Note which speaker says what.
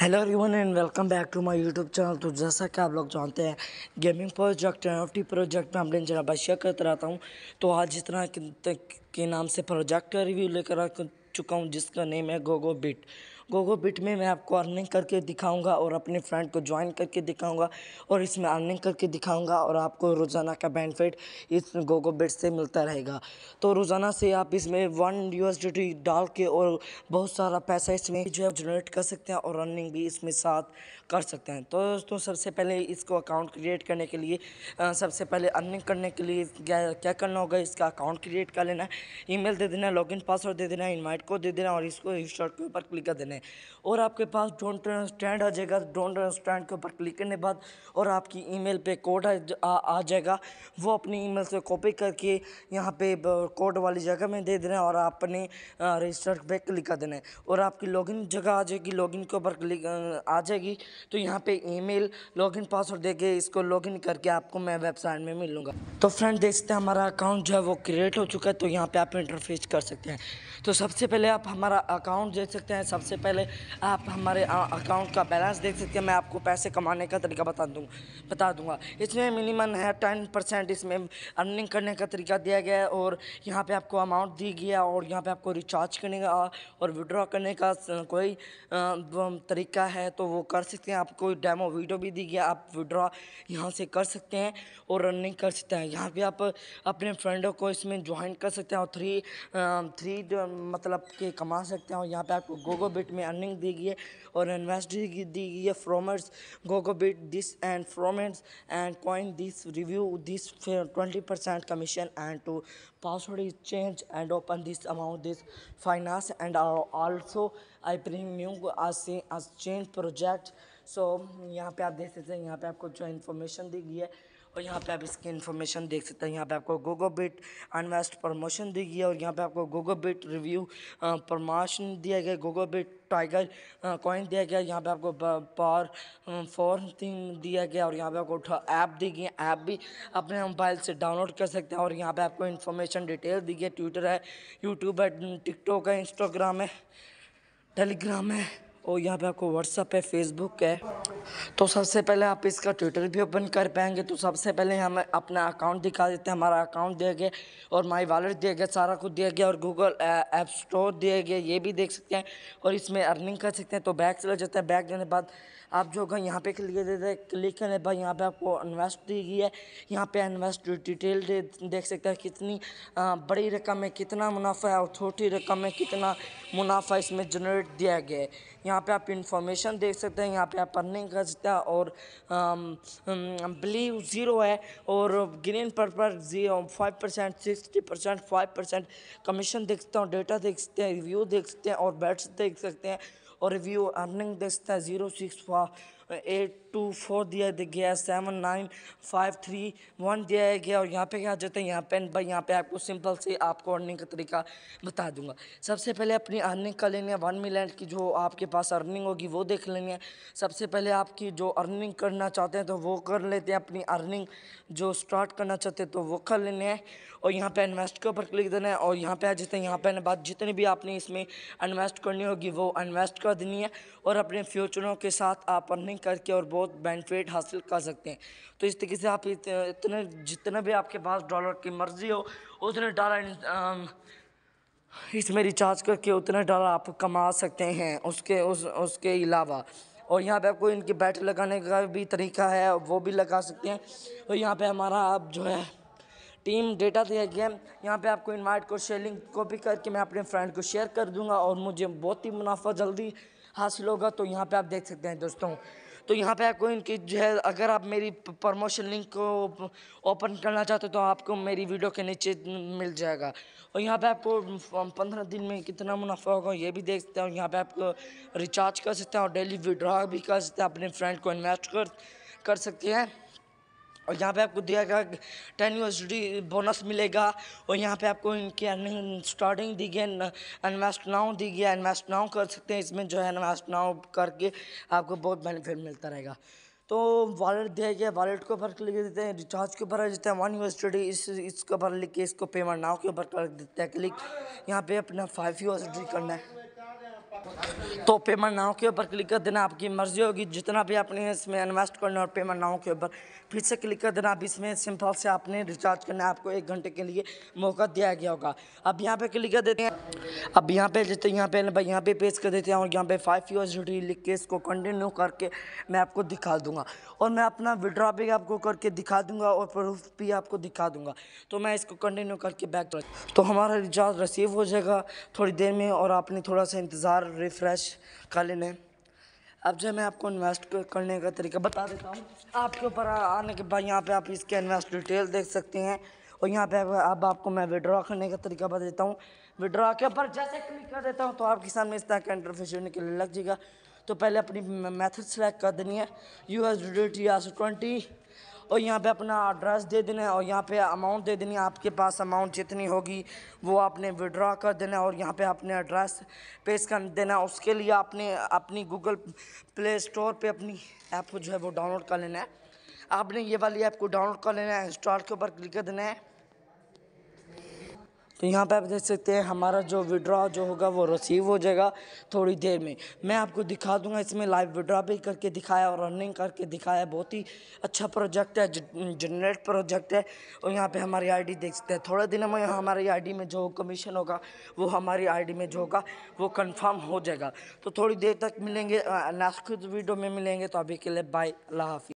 Speaker 1: hello everyone and welcome back to my YouTube channel तो जैसा कि आप लोग जानते हैं गेमिंग प्रोजेक्ट एन प्रोजेक्ट में हम लेन जनाबाशिया करता रहता हूँ तो आज जितना तरह के, के नाम से प्रोजेक्ट का रिव्यू लेकर चुका हूँ जिसका नेम है गोगो बिट गोगो बिट में मैं आपको अर्निंग करके दिखाऊंगा और अपने फ्रेंड को ज्वाइन करके दिखाऊंगा और इसमें अर्निंग करके दिखाऊंगा और आपको रोज़ाना का बेनिफिट इस गोगो बिट से मिलता रहेगा तो रोज़ाना से आप इसमें वन यूएसडी डाल के और बहुत सारा पैसा इसमें जो है जनरेट कर सकते हैं और अर्निंग भी इसमें साथ कर सकते हैं तो दोस्तों सबसे पहले इसको अकाउंट क्रिएट करने के लिए सबसे पहले अर्निंग करने के लिए क्या क्या करना होगा इसका अकाउंट क्रिएट कर लेना है मेल दे देना इन पासवर्ड दे देना इन्वाइट हेड को दे देना और इसको इस के ऊपर क्लिक कर देना है और आपके पास डोंट अंडरस्टैंड आ जाएगा डोंट अंडरस्टैंड के ऊपर क्लिक करने बाद और आपकी ईमेल पे कोड आ, आ, जाएगा वो अपनी ईमेल से कॉपी करके यहाँ पे कोड वाली जगह में दे देना है और आपने रजिस्टर पर क्लिक कर देना है और आपकी लॉगिन जगह आ जाएगी लॉगिन के ऊपर क्लिक आ जाएगी तो यहाँ पे ईमेल लॉगिन पासवर्ड दे के इसको लॉगिन करके आपको मैं वेबसाइट में मिल लूँगा तो फ्रेंड देखते हैं हमारा अकाउंट जो है वो क्रिएट हो चुका है तो यहाँ पर आप इंटरफेस कर सकते हैं तो सबसे पहले आप हमारा अकाउंट देख सकते हैं सबसे पहले आप हमारे अकाउंट का बैलेंस देख सकते हैं मैं आपको पैसे कमाने का तरीका बता दूँ बता दूँगा इसमें मिनिमम है टेन परसेंट इसमें अर्निंग करने का तरीका दिया गया है और यहाँ पे आपको अमाउंट दी गया और यहाँ पे आपको रिचार्ज करने का और विड्रॉ करने का कोई तरीका है तो वो कर सकते हैं आपको डेमो वीडियो भी दी गया आप विड्रॉ यहाँ से कर सकते हैं और रनिंग कर सकते हैं यहाँ पर आप अपने फ्रेंडों को इसमें ज्वाइन कर सकते हैं और थ्री थ्री मतलब आपके कमा सकते हैं और यहाँ पे आपको गोगो बिट में अर्निंग दी गई है और इन्वेस्ट दी गई है फ्रोमर्स गोगो बिट दिस एंड फ्रोमेंट्स and coin this review this twenty percent commission and to password is change and open this amount this finance and also I bring change project so यहाँ पे आप देख सकते हैं यहाँ पे आपको जो इन्फॉर्मेशन दी गई है और यहाँ पे आप इसकी इन्फॉर्मेशन देख सकते हैं यहाँ पे आपको गोगो बिट अनवेस्ट प्रमोशन दी गई है और यहाँ पे आपको गोगो बिट रिव्यू प्रमोशन दिया गया गोगो बिट टाइगर कॉइन दिया गया यहाँ पे आपको पावर फोर थीम दिया गया और यहाँ पे आपको ऐप दी गई ऐप भी अपने मोबाइल से डाउनलोड कर सकते हैं और यहाँ पर आपको इन्फॉर्मेशन डिटेल दी गई ट्विटर है यूट्यूब है टिकटॉक है इंस्टाग्राम है टेलीग्राम है और यहाँ पर आपको व्हाट्सअप है फेसबुक है तो सबसे पहले आप इसका ट्विटर भी ओपन कर पाएंगे तो सबसे पहले हमें अपना अकाउंट दिखा देते हैं हमारा अकाउंट दिया गया और माई वॉलेट दिया गया सारा कुछ दिया गया और गूगल ऐप स्टोर दिया गया ये भी देख सकते हैं और इसमें अर्निंग कर सकते हैं तो बैग चला जाता है बैग देने के बाद आप जो यहाँ पे क्लिक दे देते क्लिक करने के बाद यहाँ पे आपको इन्वेस्ट दी गई है यहाँ पे इन्वेस्ट डिटेल दे, देख सकते हैं कितनी आ, बड़ी रकम है कितना मुनाफा है और छोटी रकम है कितना मुनाफा इसमें जनरेट दिया गया है यहाँ पे आप इंफॉर्मेशन देख सकते हैं यहाँ पे आप अर्निंग का सिक्का और ब्लू ज़ीरो है और ग्रीन पर zero five percent sixty percent five percent commission देख सकते हैं डेटा देख सकते हैं रिव्यू देख सकते हैं और बैट्स देख सकते हैं और रिव्यू अर्निंग देख सकते हैं zero six eight two four दिया गया है seven nine five three one दिया गया और यहाँ पे क्या जाते हैं यहाँ पे भाई यहाँ पे आपको सिंपल से आपको अर्निंग का तरीका बता दूंगा सबसे पहले अपनी अर्निंग कर लेनी है वन मिलियन की जो आपके पास अर्निंग होगी वो देख लेनी है सबसे पहले आपकी जो अर्निंग करना चाहते हैं तो वो कर लेते हैं अपनी अर्निंग जो स्टार्ट करना चाहते हैं तो वो कर लेने हैं और यहाँ पर इन्वेस्ट के ऊपर क्लिक देना है और यहाँ पर आ जाते हैं यहाँ पे बात जितनी भी आपने इसमें इन्वेस्ट करनी होगी वो इन्वेस्ट कर देनी है और अपने फ्यूचरों के साथ आप अर्निंग करके और बहुत बेनिफिट हासिल कर सकते हैं तो इस तरीके से आप इतने जितने भी आपके पास डॉलर की मर्ज़ी हो उतने डॉलर इसमें रिचार्ज करके उतने डॉलर आप कमा सकते हैं उसके उस उसके अलावा और यहाँ पे आपको इनकी बैटरी लगाने का भी तरीका है वो भी लगा सकते हैं और यहाँ पे हमारा आप जो है टीम डेटा दिया गया यहाँ पे आपको इनवाइट को शेयरिंग कॉपी करके मैं अपने फ्रेंड को शेयर कर दूंगा और मुझे बहुत ही मुनाफा जल्दी हासिल होगा तो यहाँ पे आप देख सकते हैं दोस्तों तो यहाँ पे आपको इनकी जो है अगर आप मेरी प्रमोशन लिंक को ओपन करना चाहते हो तो आपको मेरी वीडियो के नीचे मिल जाएगा और यहाँ पे आपको पंद्रह दिन में कितना मुनाफा होगा ये भी देख सकते हैं यहाँ पे आपको रिचार्ज कर सकते हैं और डेली विड्रॉ भी कर सकते हैं अपने फ्रेंड को इन्वेस्ट कर कर सकते हैं और यहाँ पे आपको दिया गया टेन यूएसडी बोनस मिलेगा और यहाँ पे आपको इनकी अर्निंग स्टार्टिंग दी गई इन्वेस्ट नाउ दी गया इन्वेस्ट नाउ कर सकते हैं इसमें जो है इन्वेस्ट नाउ करके आपको बहुत बेनिफिट मिलता रहेगा तो वॉलेट दिया गया वॉलेट के ऊपर क्लिक देते हैं रिचार्ज के ऊपर देते हैं वन यूएसडी इस इसके ऊपर लिख के इसको पेमेंट नाउ के ऊपर कर देते हैं क्लिक यहाँ पे अपना फाइव यूएसडी करना है तो पेमेंट नाव के ऊपर क्लिक कर देना आपकी मर्जी होगी जितना भी आपने इसमें इन्वेस्ट करना और पेमेंट नाव के ऊपर फिर से क्लिक कर देना अब इसमें सिंपल से आपने रिचार्ज करना है आपको एक घंटे के लिए मौका दिया गया होगा अब यहाँ पे क्लिक कर देते हैं अब यहाँ पे जैसे यहाँ पे भाई यहाँ पे पेज कर देते हैं और यहाँ पे फाइव यूर्स ड्यूटी लिख के इसको कंटिन्यू करके मैं आपको दिखा दूँगा और मैं अपना विड्रॉ भी आपको करके दिखा दूँगा और प्रूफ भी आपको दिखा दूंगा तो मैं इसको कंटिन्यू करके बैक तो, तो हमारा रिचार्ज रिसीव हो जाएगा थोड़ी देर में और आपने थोड़ा सा इंतज़ार रिफ्रेश कर लें अब जो मैं आपको इन्वेस्ट करने का तरीका बता देता हूँ आपके ऊपर आने के बाद यहाँ पे आप इसके इन्वेस्ट डिटेल देख सकते हैं और यहाँ पे अब आप आपको मैं विड्रॉ करने का तरीका बता देता हूँ विड्रॉ के ऊपर जैसे क्लिक कर देता हूँ तो आपके सामने इस तरह का इंटरफेस होने के लिए लग जाएगा तो पहले अपनी मेथड सेलेक्ट कर देनी है U S D T twenty और यहाँ पे अपना एड्रेस दे देना है और यहाँ पे अमाउंट दे देनी है आपके पास अमाउंट जितनी होगी वो आपने विड्रॉ कर देना है और यहाँ पे अपने एड्रेस पेश कर देना है उसके लिए आपने अपनी गूगल प्ले स्टोर पर अपनी ऐप को जो है वो डाउनलोड कर लेना है आपने ये वाली ऐप को डाउनलोड कर लेना है इंस्टॉल के ऊपर क्लिक कर देना है तो यहाँ पे आप देख सकते हैं हमारा जो विड्रॉ जो होगा वो रिसीव हो जाएगा थोड़ी देर में मैं आपको दिखा दूंगा इसमें लाइव विड्रॉ भी करके दिखाया और रनिंग करके दिखाया बहुत ही अच्छा प्रोजेक्ट है जनरेट प्रोजेक्ट है और यहाँ पर हमारी आई देख सकते हैं थोड़े दिनों में हमारी आई में जो कमीशन होगा वो हमारी आई में जो होगा वो कन्फर्म हो जाएगा तो थोड़ी देर तक मिलेंगे नेक्स्ट वीडियो में मिलेंगे तो अभी के लिए बाय अल्लाह हाफि